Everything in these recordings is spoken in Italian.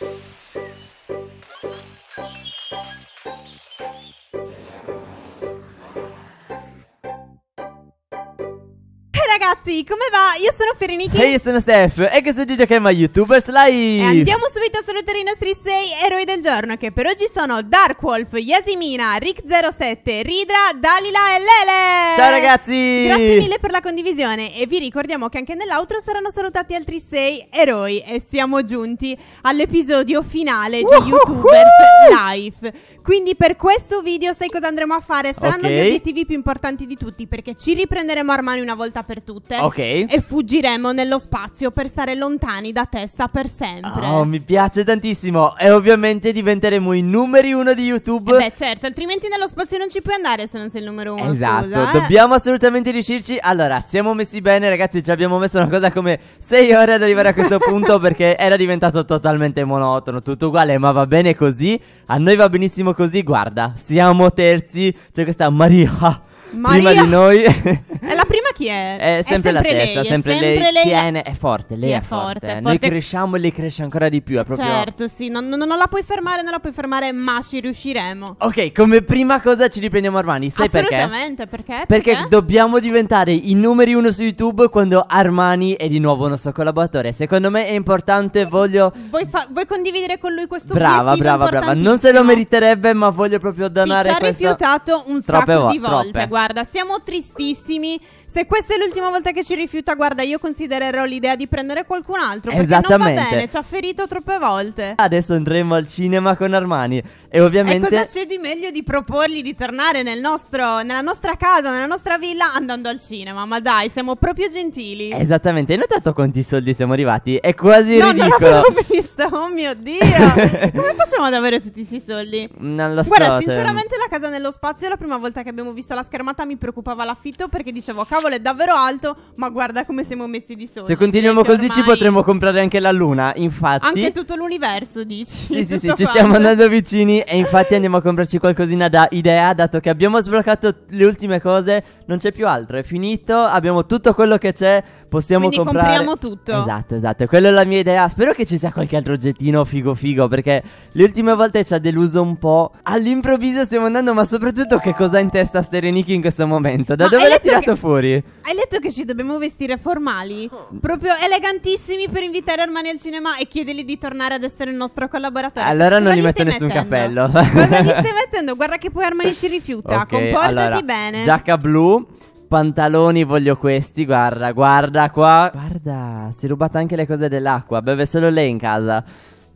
Thank you. ragazzi, come va? Io sono Ferenichi E io sono Steph e questo è Gigi Gemma YouTubers Live E andiamo subito a salutare i nostri sei eroi del giorno Che per oggi sono Dark Wolf, Yasimina, Rick07, Ridra, Dalila e Lele Ciao ragazzi Grazie mille per la condivisione E vi ricordiamo che anche nell'outro saranno salutati altri sei eroi E siamo giunti all'episodio finale di uh -huh. YouTubers Live Quindi per questo video sai cosa andremo a fare? Saranno okay. gli obiettivi più importanti di tutti Perché ci riprenderemo armani una volta per tutte minute okay. e fuggiremo nello spazio per stare lontani da testa per sempre. Oh, mi piace tantissimo e ovviamente diventeremo i numeri uno di YouTube. Eh beh, certo, altrimenti nello spazio non ci puoi andare se non sei il numero uno. Esatto, scusa, eh. dobbiamo assolutamente riuscirci. Allora, siamo messi bene, ragazzi, ci abbiamo messo una cosa come 6 ore ad arrivare a questo punto perché era diventato totalmente monotono, tutto uguale, ma va bene così. A noi va benissimo così, guarda, siamo terzi, c'è questa Maria Maria... prima di noi. È la prima chi è? È sempre, è sempre la stessa, lei, sempre, sempre lei, lei. Tiene, è forte, lei sì, è, forte. forte. Noi cresciamo e lei cresce ancora di più. È proprio... Certo, sì, non, non, la puoi fermare, non la puoi fermare, ma ci riusciremo. Ok, come prima cosa ci riprendiamo Armani, sai perché? Assolutamente, perché? Perché, dobbiamo diventare i numeri uno su YouTube quando Armani è di nuovo un nostro collaboratore. Secondo me è importante, voglio... Vuoi, fa- vuoi condividere con lui questo brava, Brava, brava, brava. Non se lo meriterebbe, ma voglio proprio donare sì, questo... ci ha questo... rifiutato un sacco troppe, di volte, troppe. guarda guarda, siamo tristissimi. Se questa è l'ultima volta che ci rifiuta, guarda, io considererò l'idea di prendere qualcun altro. Perché Esattamente. non va bene, ci ha ferito troppe volte. Adesso andremo al cinema con Armani. E ovviamente. E cosa c'è di meglio di proporgli di tornare nel nostro, nella nostra casa, nella nostra villa, andando al cinema? Ma dai, siamo proprio gentili. Esattamente. Hai notato quanti soldi siamo arrivati? È quasi no, ridicolo. Non l'avevo visto, oh mio dio. Come facciamo ad avere tutti questi soldi? Non lo guarda, so. Guarda, cioè. sinceramente, cioè... la casa nello spazio è la prima volta che abbiamo visto la schermata chiamata mi preoccupava l'affitto perché dicevo, cavolo, è davvero alto, ma guarda come siamo messi di sotto. Se continuiamo così ormai... ci potremmo comprare anche la Luna, infatti. Anche tutto l'universo, dici. Sì, sì, sì, quanto. ci stiamo andando vicini e infatti andiamo a comprarci qualcosina da idea, dato che abbiamo sbloccato le ultime cose, non c'è più altro, è finito, abbiamo tutto quello che c'è, possiamo Quindi comprare. compriamo tutto. Esatto, esatto, quella è la mia idea. Spero che ci sia qualche altro oggettino figo figo, perché le ultime volte ci ha deluso un po'. All'improvviso stiamo andando, ma soprattutto che cosa ha in testa Stereniki in questo momento. Da Ma dove l'hai tirato che- fuori? Hai letto che ci dobbiamo vestire formali? Oh. Proprio elegantissimi per invitare Armani al cinema e chiedergli di tornare ad essere il nostro collaboratore. Allora non gli gli metto nessun mettendo? cappello. Cosa gli stai mettendo? Guarda che poi Armani ci rifiuta. Ok, Comportati allora, bene. Giacca blu, pantaloni voglio questi, guarda, guarda qua. Guarda, si è rubata anche le cose dell'acqua, beve solo lei in casa.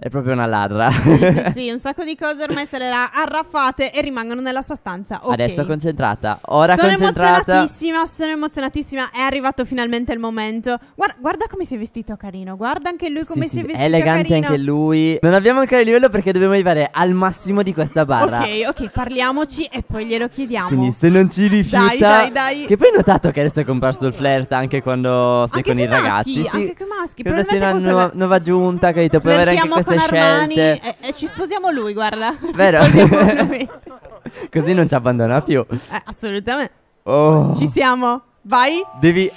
È proprio una ladra. Sì, sì, sì, un sacco di cose ormai se le ha arraffate e rimangono nella sua stanza. Okay. Adesso concentrata. Ora sono concentrata. Sono emozionatissima, sono emozionatissima. È arrivato finalmente il momento. Guarda, guarda come si è vestito carino. Guarda anche lui come sì, si è vestito. È elegante carino. anche lui. Non abbiamo ancora il livello perché dobbiamo arrivare al massimo di questa barra. Ok, ok, parliamoci e poi glielo chiediamo. Quindi se non ci rifiuta. Dai, dai, dai. Che poi hai notato che adesso è comparso il flirt anche quando sei anche con i maschi, ragazzi. Anche sì, anche con i maschi. Però sei una nuova, nuova giunta, capito? Puoi avere anche questa queste scelte. E, eh, e eh, ci sposiamo lui, guarda. Vero? Così non ci abbandona più. Eh, assolutamente. Oh. Ci siamo. Vai. Devi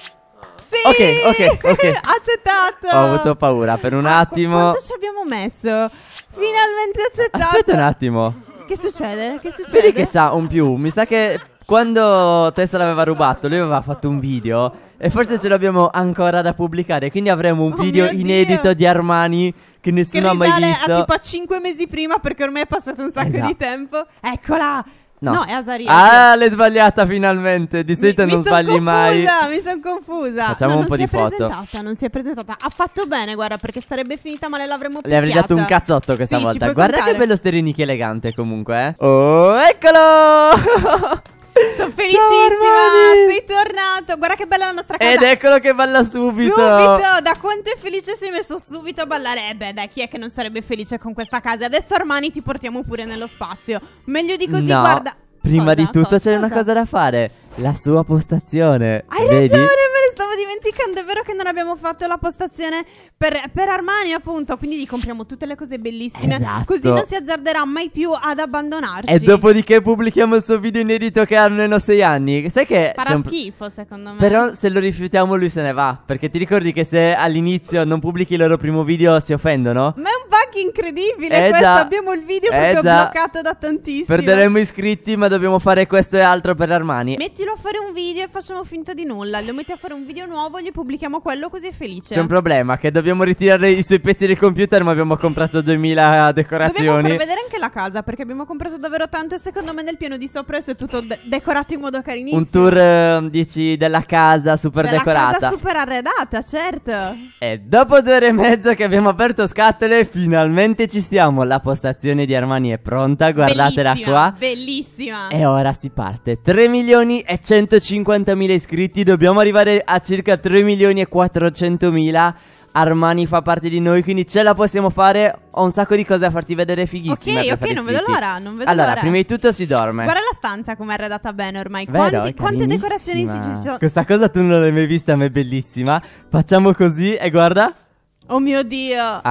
sì! Ok, ok, ok. accettato. Ho avuto paura per un ah, attimo. Quanto ci abbiamo messo? Finalmente accettato. Aspetta un attimo. Che succede? Che succede? Vedi che c'ha un più. Mi sa che quando Tessa l'aveva rubato, lui aveva fatto un video e forse ce l'abbiamo ancora da pubblicare, quindi avremo un Oh video mio Dio. inedito di Armani che Che nessuno ha mai risale visto. a tipo a 5 mesi prima perché ormai è passato un sacco Esatto. di tempo. Eccola! No. è Azaria. Ah, l'hai sbagliata finalmente. Di solito non sbagli mai. confusa, Mi sono confusa. Facciamo No, un po' di foto. Non si è presentata, non si è presentata. Ha fatto bene, guarda, perché sarebbe finita ma le l'avremmo Le avrei dato un cazzotto questa Sì, volta. puoi Guarda contare. che bello Sterinichi elegante comunque. eh. Oh, eccolo! Sono felicissima, Ciao, sei tornato. Guarda che bella la nostra casa. Ed eccolo che balla subito. Subito, da quanto è felice si è messo subito a ballare. Eh beh, dai, chi è che non sarebbe felice con questa casa? Adesso Armani ti portiamo pure nello spazio. Meglio di così, no. guarda. Prima cosa, di tutto cosa, c'è una cosa da fare. La sua postazione. Hai Vedi? ragione, dimenticando, è vero che non abbiamo fatto la postazione per, per Armani, appunto. Quindi gli compriamo tutte le cose bellissime. Esatto. Così non si azzarderà mai più ad abbandonarci. E dopodiché pubblichiamo il suo video inedito che ha almeno sei anni. Sai che. Farà un... schifo, secondo me. Però se lo rifiutiamo, lui se ne va. Perché ti ricordi che se all'inizio non pubblichi il loro primo video si offendono? Ma è un bug incredibile. Eh questo già. abbiamo il video eh proprio già. bloccato da tantissimo. Perderemo iscritti, ma dobbiamo fare questo e altro per Armani. Mettilo a fare un video e facciamo finta di nulla. Lo metti a fare un video año nuovo gli pubblichiamo quello così è felice. C'è un problema che dobbiamo ritirare i suoi pezzi del computer ma abbiamo comprato 2000 decorazioni. Dobbiamo far vedere anche la casa perché abbiamo comprato davvero tanto e secondo me nel piano di sopra è tutto de- decorato in modo carinissimo. Un tour eh, dici della casa super della decorata. Casa super arredata, certo. E dopo due ore e mezzo che abbiamo aperto scatole finalmente ci siamo. La postazione di Armani è pronta, guardatela bellissima, qua. Bellissima. E ora si parte. 3 milioni e 150 mila iscritti, dobbiamo arrivare a 100 circa 3 milioni e 400 mila. Armani fa parte di noi, quindi ce la possiamo fare. Ho un sacco di cose da farti vedere fighissime. Ok, ok, non vedo l'ora. Non vedo allora, l'ora. prima di tutto si dorme. Guarda la stanza come è arredata bene ormai. Vero, Quanti, quante decorazioni si ci sono. Questa cosa tu non l'hai mai vista, ma è bellissima. Facciamo così e guarda. Oh mio dio! Ah.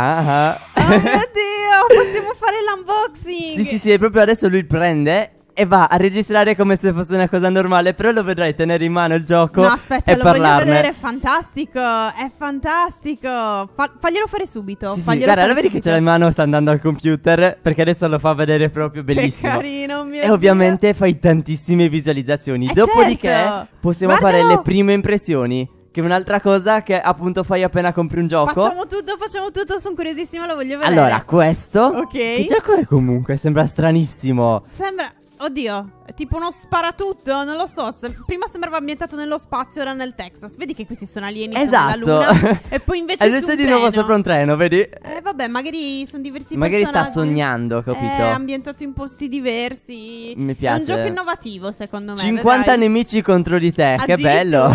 ah. Oh mio dio! Possiamo fare l'unboxing! Sì, sì, sì, proprio adesso lui prende e va a registrare come se fosse una cosa normale, però lo vedrai tenere in mano il gioco. No, aspetta, e lo parlarne. vedere, è fantastico, è fantastico. Fa- faglielo fare subito. Sì, sì, guarda, lo vedi che ce l'ha in mano, sta andando al computer, perché adesso lo fa vedere proprio bellissimo. Che carino, mio E ovviamente Dio. fai tantissime visualizzazioni. Eh Dopodiché certo. possiamo Guardalo. fare le prime impressioni. Che è un'altra cosa che appunto fai appena compri un gioco. Facciamo tutto, facciamo tutto, sono curiosissima, lo voglio vedere. Allora, questo. Ok. Che gioco è comunque? Sembra stranissimo. S- sembra. Oddio, tipo uno sparatutto, non lo so. Se, prima sembrava ambientato nello spazio, era nel Texas. Vedi che questi sono alieni esatto. della Luna. e poi invece. Adesso di nuovo sopra un treno, vedi? Eh, vabbè, magari sono diversi Magari sta sognando, capito? È ambientato in posti diversi. Mi piace. È un gioco innovativo, secondo me. 50 vedrai. nemici contro di te, che bello.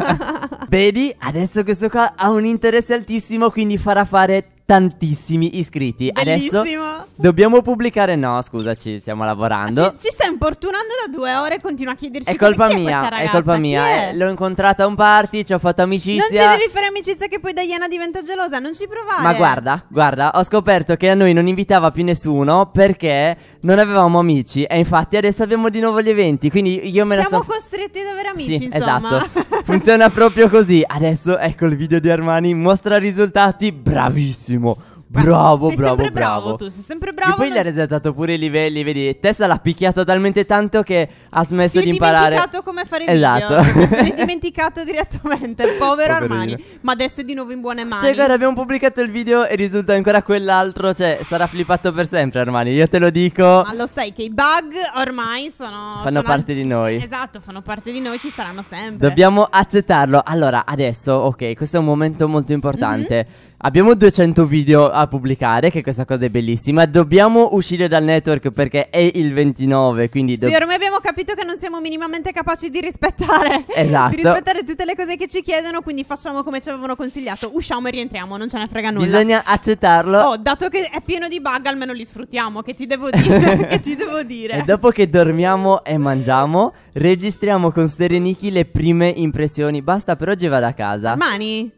vedi, adesso questo qua ha un interesse altissimo, quindi farà fare tantissimi iscritti. Bellissimo. Adesso dobbiamo pubblicare. No, scusaci, stiamo lavorando. Ci, ci sta importunando da due ore. Continua a chiederci è colpa chi mia. È, ragazza, è colpa mia. Eh, è? L'ho incontrata a un party, ci ho fatto amicizia. Non ci devi fare amicizia, che poi Diana diventa gelosa. Non ci provare. Ma guarda, guarda, ho scoperto che a noi non invitava più nessuno perché non avevamo amici. E infatti adesso abbiamo di nuovo gli eventi. Quindi io me Siamo la so. Siamo costretti ad avere amici. Sì, insomma. esatto. Funziona proprio così. Adesso ecco il video di Armani, mostra risultati, bravissimo. Bravo, sei bravo, sempre bravo, bravo. Tu sei sempre bravo. E poi non... gli ha resetato pure i livelli, vedi. Tessa l'ha picchiato talmente tanto che ha smesso si di imparare. Si è dimenticato come fare il Esatto. Cioè, Se l'è dimenticato direttamente. Povero, Povero Armani. Ma adesso è di nuovo in buone mani. Cioè, guarda, abbiamo pubblicato il video e risulta ancora quell'altro. Cioè, sarà flippato per sempre Armani. Io te lo dico. Ma lo sai che i bug ormai sono. Fanno sono parte al... di noi. Esatto, fanno parte di noi. Ci saranno sempre. Dobbiamo accettarlo. Allora, adesso, ok, questo è un momento molto importante. Mm-hmm. Abbiamo 200 video a pubblicare, che questa cosa è bellissima. Dobbiamo uscire dal network perché è il 29, quindi... Do- sì, ormai abbiamo capito che non siamo minimamente capaci di rispettare. Esatto. di rispettare tutte le cose che ci chiedono, quindi facciamo come ci avevano consigliato. Usciamo e rientriamo, non ce ne frega nulla. Bisogna accettarlo. Oh, dato che è pieno di bug, almeno li sfruttiamo, che ti devo dire. che ti devo dire. E dopo che dormiamo e mangiamo, registriamo con Stereniki le prime impressioni. Basta, per oggi vado a casa. Mani.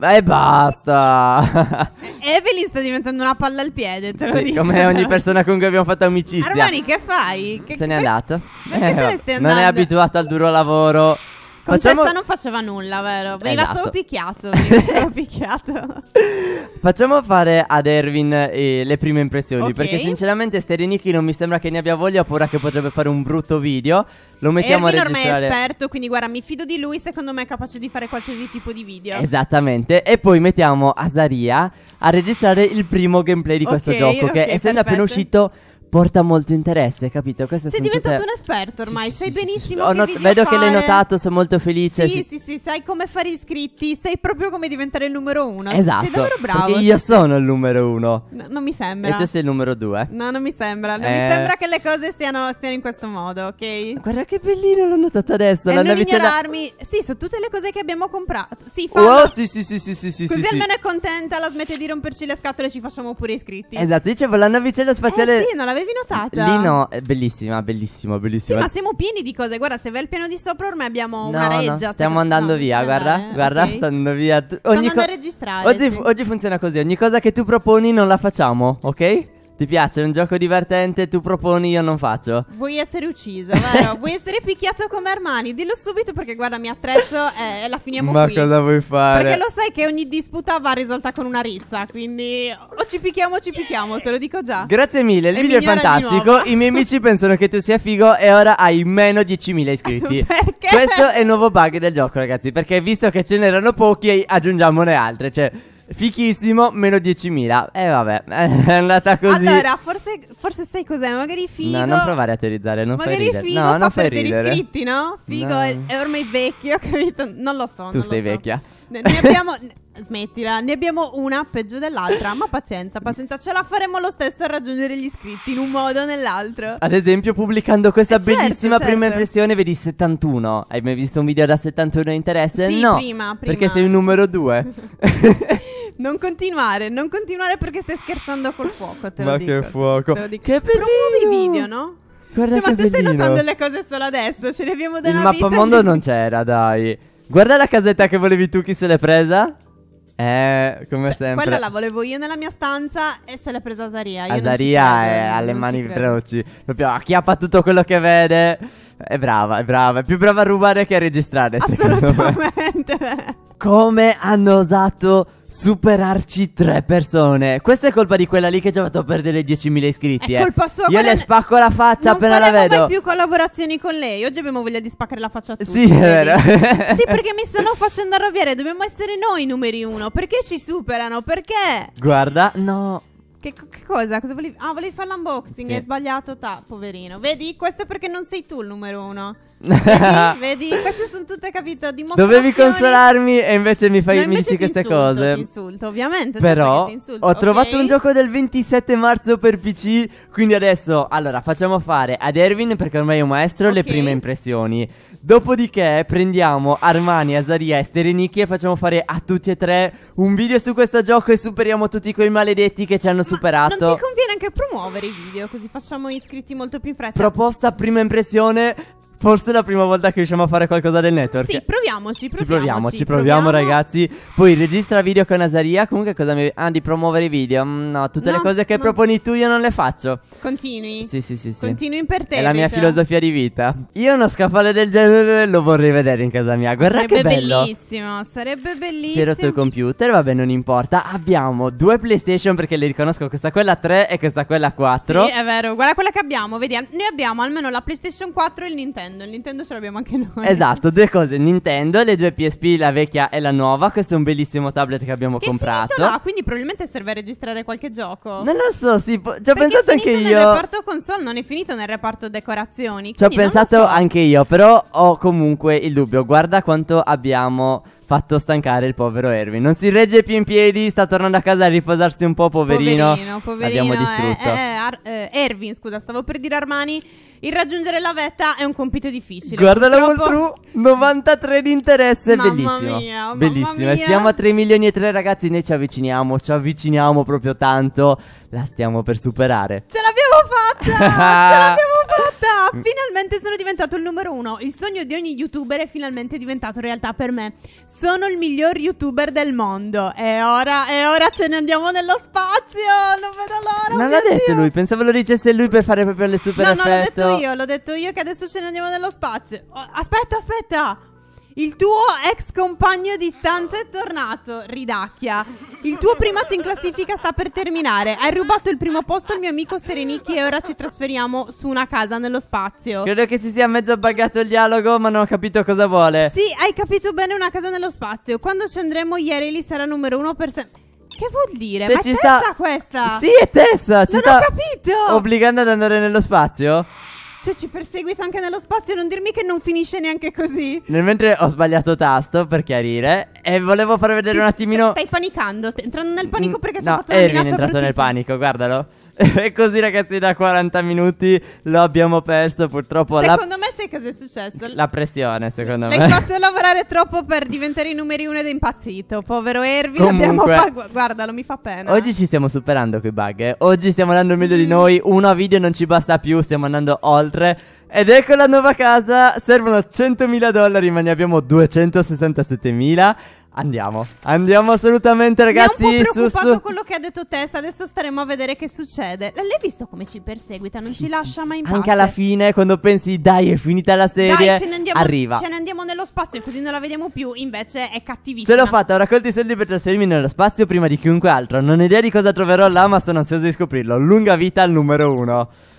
E basta. Evelyn sta diventando una palla al piede, te lo dico. Come ogni persona con cui abbiamo fatto amicizia. Armani, che fai? Che, Se n'è andata. Eh, non è abituata al duro lavoro. Con Facciamo... non faceva nulla, vero? Veniva esatto. solo picchiato. Veniva solo picchiato. Facciamo fare ad Erwin eh, le prime impressioni. Ok. Perché sinceramente Sterinichi non mi sembra che ne abbia voglia. Ho che potrebbe fare un brutto video. Lo mettiamo Erwin a ormai è registrare. esperto, quindi guarda, mi fido di lui, secondo me è capace di fare qualsiasi tipo di video. Esattamente. E poi mettiamo Azaria a registrare il primo gameplay di questo Ok, gioco. che ok, essendo appena uscito porta molto interesse, capito? Queste sei diventato tutte... un esperto ormai, sì, sai sì, benissimo. Sì, che vedo fare. che l'hai notato, sono molto felice. Sì, sì, sì, sai come fare iscritti, sai proprio come diventare il numero uno. Esatto. Sei davvero bravo. Perché io sono il numero uno. No, non mi sembra. E tu sei il numero due. No, non mi sembra. Non eh... mi sembra che le cose stiano, stiano, in questo modo, ok? Guarda che bellino, l'ho notato adesso. E eh, non vicenda... ignorarmi. Sì, sono tutte le cose che abbiamo comprato. Sì, fa. Oh, sì, sì, sì, sì, sì, sì. Così sì, almeno è contenta, la smette di romperci le scatole e ci facciamo pure iscritti. Esatto, dicevo, la navicella eh, spaziale... Eh, sì, non l'avevo l'avevi notata? Lì no, è eh, bellissima, bellissima, bellissima. Sì, ma siamo pieni di cose. Guarda, se vai al piano di sopra ormai abbiamo no, una reggia. No, stiamo andando no, via, guarda, andare, guarda, okay. sta andando via. ogni co- a registrare. Oggi, sì. oggi funziona così, ogni cosa che tu proponi non la facciamo, ok? Ti piace? È un gioco divertente, tu proponi, io non faccio. Vuoi essere ucciso, vero? vuoi essere picchiato come Armani? Dillo subito perché guarda, mi attrezzo eh, e la finiamo Ma qui. Ma cosa vuoi fare? Perché lo sai che ogni disputa va risolta con una rissa, quindi o ci picchiamo o ci picchiamo, te lo dico già. Grazie mille, il video è fantastico. I miei amici pensano che tu sia figo e ora hai meno 10.000 iscritti. perché? Questo è il nuovo bug del gioco, ragazzi, perché visto che ce n'erano pochi aggiungiamone altre. cioè Fichissimo, meno 10.000. eh, vabbè, è andata così. Allora, forse, forse sai cos'è? Magari figo. No, non provare a teorizzare, non Magari fai ridere. figo no, fa non fai ridere. per ridere. iscritti, no? Figo no. È, è, ormai vecchio, capito? Non lo so. Tu sei so. vecchia. Ne, ne abbiamo. Smettila, ne abbiamo una peggio dell'altra, ma pazienza, pazienza, ce la faremo lo stesso a raggiungere gli iscritti in un modo o nell'altro. Ad esempio, pubblicando questa eh certo, bellissima certo, prima certo. impressione, vedi 71. Hai mai visto un video da 71 interesse? Sì, no, prima, prima. perché sei il numero 2. Non continuare, non continuare perché stai scherzando col fuoco. Te ma lo che dico, fuoco. Te lo dico. Che perino. Promuovi i video, no? Guarda cioè, ma tu stai notando le cose solo adesso. Ce le abbiamo da Il mappamondo non c'era, dai. Guarda la casetta che volevi tu, chi se l'è presa? Eh, come cioè, sempre. Quella la volevo io nella mia stanza e se l'è presa Asaria. Io Azaria è alle mani veloci. Proprio acchiappa tutto quello che vede. È brava, è brava. È più brava a rubare che a registrare. Assolutamente. come hanno osato superarci tre persone. Questa è colpa di quella lì che ci ha fatto perdere 10.000 iscritti. È eh. colpa sua. Io le spacco la faccia non appena la vedo. Non più collaborazioni con lei. Oggi abbiamo voglia di spaccare la faccia a tutti. Sì, è vero. sì, perché mi stanno facendo arrabbiare. Dobbiamo essere noi numeri uno. Perché ci superano? Perché? Guarda, no. Che, che, cosa? cosa volevi? Ah, volevi fare l'unboxing? Sì. Hai sbagliato, ta, poverino. Vedi, questo è perché non sei tu il numero uno. Vedi, vedi? queste sono tutte, capito? Dovevi consolarmi e invece mi fai no, invece queste insulto, cose. Ti insulto, ovviamente. Però insulto, ho trovato un gioco del 27 marzo per PC. Quindi adesso, allora, facciamo fare ad Erwin, perché ormai è un maestro, okay. le prime impressioni. Dopodiché prendiamo Armani, Azaria e Sterenicchi e facciamo fare a tutti e tre un video su questo gioco e superiamo tutti quei maledetti che ci hanno superato superato. Ma non ti conviene anche promuovere i video, così facciamo iscritti molto più in fretta. Proposta prima impressione, Forse è la prima volta che riusciamo a fare qualcosa del network. Sì, proviamoci, proviamoci. Ci proviamo, ci proviamo, proviamo. ragazzi. Poi registra video con Asaria. Comunque cosa mi... Ah, di promuovere i video. Mm, no, tutte no, le cose che no. proponi tu io non le faccio. Continui. Sì, sì, sì. sì. Continui te. È la mia filosofia di vita. Io uno scaffale del genere lo vorrei vedere in casa mia. Guarda sarebbe che bello. Sarebbe bellissimo, sarebbe bellissimo. Tiro il computer, vabbè, non importa. Abbiamo due PlayStation perché le riconosco. Questa quella 3 e questa quella 4. Sì, è vero. Guarda quella che abbiamo, Vediamo, Noi abbiamo almeno la PlayStation 4 e il Nintendo. Nintendo, il Nintendo ce l'abbiamo anche noi. Esatto, due cose, Nintendo, le due PSP, la vecchia e la nuova. Questo è un bellissimo tablet che abbiamo che comprato. No, quindi probabilmente serve a registrare qualche gioco. Non lo so, sì, po- ci ho pensato anche io. Non nel reparto console, non è finito nel reparto decorazioni. Ci ho pensato so. anche io, però ho comunque il dubbio. Guarda quanto abbiamo fatto stancare il povero Erwin. Non si regge più in piedi, sta tornando a casa a riposarsi un po', poverino. Poverino, poverino. Abbiamo distrutto. Eh, eh, eh, Ar- eh, Erwin, scusa, stavo per dire Armani. Il raggiungere la vetta è un compito difficile. Guarda la Voltru, 93 di interesse, mamma bellissimo. Mia, bellissimo. Mia. Siamo a 3 milioni e 3 ragazzi, noi ci avviciniamo, ci avviciniamo proprio tanto. La stiamo per superare. Ce l'abbiamo fatta! Ce l'abbiamo fatta! Finalmente sono diventato il numero uno. Il sogno di ogni youtuber è finalmente diventato realtà per me. Sono il miglior youtuber del mondo. E ora, e ora ce ne andiamo nello spazio! Non vedo l'ora! Non oh l'ha detto lui, pensavo lo dicesse lui per fare proprio le super No, effetto. no, l'ho detto io, l'ho detto io che adesso ce ne andiamo nello spazio. Oh, aspetta, aspetta! Il tuo ex compagno di stanza è tornato, ridacchia. Il tuo primato in classifica sta per terminare. Hai rubato il primo posto al mio amico Sterenicchi e ora ci trasferiamo su una casa nello spazio. Credo che si sia mezzo buggato il dialogo, ma non ho capito cosa vuole. Sì, hai capito bene una casa nello spazio. Quando scenderemo ieri lì sarà numero uno per sempre. Che vuol dire? Cioè, Ma è Tessa sta... questa? Sì, è Tessa! Ci non sta ho capito! Obbligando ad andare nello spazio? Cioè, ci perseguita anche nello spazio, non dirmi che non finisce neanche così. Nel mentre ho sbagliato tasto per chiarire e volevo far vedere un attimino. Stai panicando, stai entrando nel panico mm, perché no, sono fatto Erwin una minaccia è entrato nel panico, guardalo. E così ragazzi da 40 minuti lo abbiamo perso purtroppo Secondo alla... me te cosa è successo? La pressione, secondo L'hai me. L'hai fatto lavorare troppo per diventare i numeri uno ed è impazzito. Povero Erwin, Comunque, abbiamo guardalo, mi fa pena. Oggi ci stiamo superando quei bug. Eh. Oggi stiamo andando meglio mm. di noi. Una video non ci basta più, stiamo andando oltre. Ed ecco la nuova casa. Servono 100.000 dollari, ma ne abbiamo 267.000. Andiamo, andiamo assolutamente ragazzi. Mi è un po' preoccupato su, su. quello che ha detto Tessa, adesso staremo a vedere che succede. L'hai visto come ci perseguita, non sì, ci lascia mai in pace. Anche alla fine, quando pensi dai è finita la serie, dai, ce ne andiamo, arriva. Ce ne andiamo nello spazio così non la vediamo più, invece è cattivissima. Ce l'ho fatta, ho raccolto i soldi per trasferirmi nello spazio prima di chiunque altro. Non ho idea di cosa troverò là, ma sono ansioso di scoprirlo. Lunga vita al numero uno.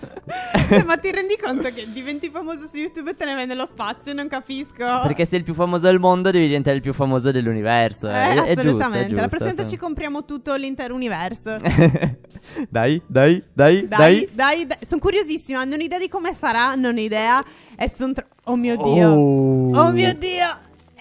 cioè, ma ti rendi conto che diventi famoso su YouTube e te ne vai nello spazio? Non capisco. Perché sei il più famoso del mondo, devi diventare il più famoso dell'universo l'universo. Eh, eh, è, assolutamente. È giusto, è giusto, la prossima volta ci compriamo tutto l'intero universo. dai, dai, dai, dai. Dai, dai, dai. Sono curiosissima, non ho idea di come sarà, non ho idea. E sono... Tro- oh mio Dio. oh, oh mio Dio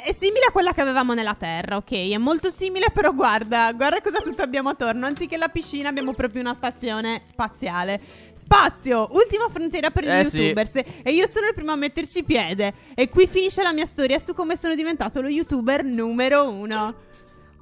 è simile a quella che avevamo nella Terra, ok? È molto simile, però guarda, guarda cosa tutto abbiamo attorno. Anziché la piscina abbiamo proprio una stazione spaziale. Spazio, ultima frontiera per gli eh, youtubers. Sì. E io sono il primo a metterci piede. E qui finisce la mia storia su come sono diventato lo youtuber numero uno.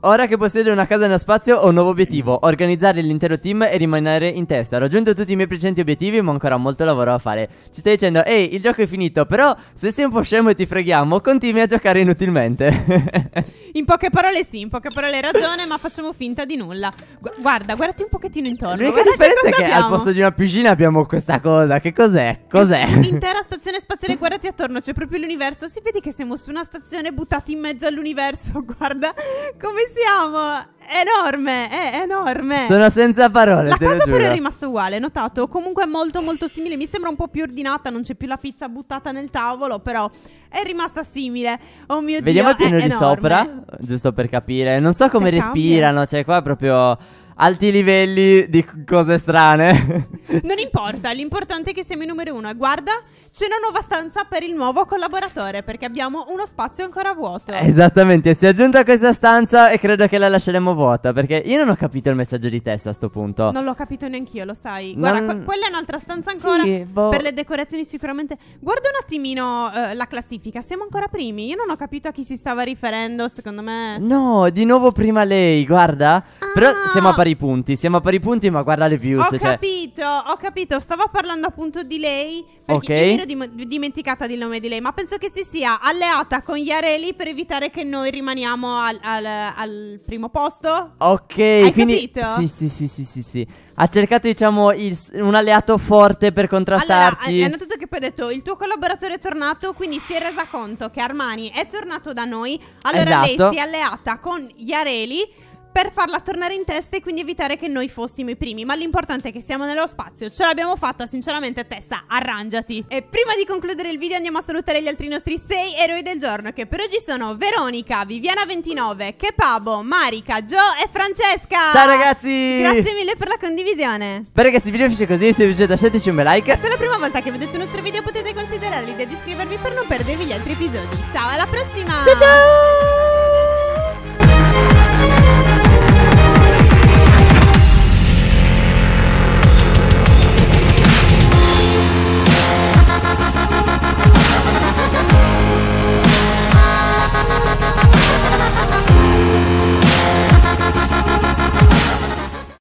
Ora che possiedo una casa nello spazio, ho un nuovo obiettivo: mm. organizzare l'intero team e rimanere in testa. Ho raggiunto tutti i miei precedenti obiettivi, ma ho ancora molto lavoro da fare. Ci stai dicendo, ehi, il gioco è finito, però se sei un po' scemo e ti freghiamo, continui a giocare inutilmente. in poche parole, sì, in poche parole hai ragione, ma facciamo finta di nulla. Gu- guarda, guardati un pochettino intorno. L'unica differenza è che abbiamo. al posto di una piscina abbiamo questa cosa. Che cos'è? Cos'è? Un'intera stazione spaziale, guardati attorno, c'è proprio l'universo. Si vedi che siamo su una stazione buttati in mezzo all'universo. Guarda come si siamo! Enorme, è enorme. Sono senza parole. La cosa però è rimasta uguale, notato? Comunque è molto molto simile. Mi sembra un po' più ordinata, non c'è più la pizza buttata nel tavolo, però è rimasta simile. Oh mio Vediamo dio. Vediamo il piano di sopra, giusto per capire. Non so come Se respirano, cambia. cioè qua è proprio alti livelli di cose strane. Non importa, l'importante è che siamo i numero uno. E guarda, c'è una nuova stanza per il nuovo collaboratore perché abbiamo uno spazio ancora vuoto. Esattamente, si è aggiunta questa stanza e credo che la lasceremo vuota perché io non ho capito il messaggio di testa a sto punto. Non l'ho capito neanche io, lo sai. Guarda, non... que- quella è un'altra stanza ancora sì, boh. per le decorazioni sicuramente. Guarda un attimino eh, la classifica, siamo ancora primi. Io non ho capito a chi si stava riferendo, secondo me. No, di nuovo prima lei, guarda. Ah. Però siamo a pari punti, siamo a pari punti, ma guarda le views, ho cioè. capito ho capito, stavo parlando appunto di lei. Ok. Mi ero dim- dimenticata del nome di lei, ma penso che si sia alleata con Iareli per evitare che noi rimaniamo al, al, al primo posto. Ok, Hai quindi Sì, sì, sì, sì, sì, sì. Ha cercato, diciamo, il, un alleato forte per contrastarci. Allora, innanzitutto eh, che poi ha detto, il tuo collaboratore è tornato, quindi si è resa conto che Armani è tornato da noi. Allora esatto. lei si è alleata con Iareli per farla tornare in testa e quindi evitare che noi fossimo i primi. Ma l'importante è che siamo nello spazio, ce l'abbiamo fatta, sinceramente, Tessa, arrangiati. E prima di concludere il video andiamo a salutare gli altri nostri 6 eroi del giorno, che per oggi sono Veronica, Viviana29, Kepabo, Marika, Joe e Francesca. Ciao ragazzi! Grazie mille per la condivisione. Beh ragazzi, il video finisce così, se vi è piaciuto lasciateci un bel like. Se è la prima volta che vedete i nostri video potete considerare l'idea di iscrivervi per non perdervi gli altri episodi. Ciao, alla prossima! Ciao ciao!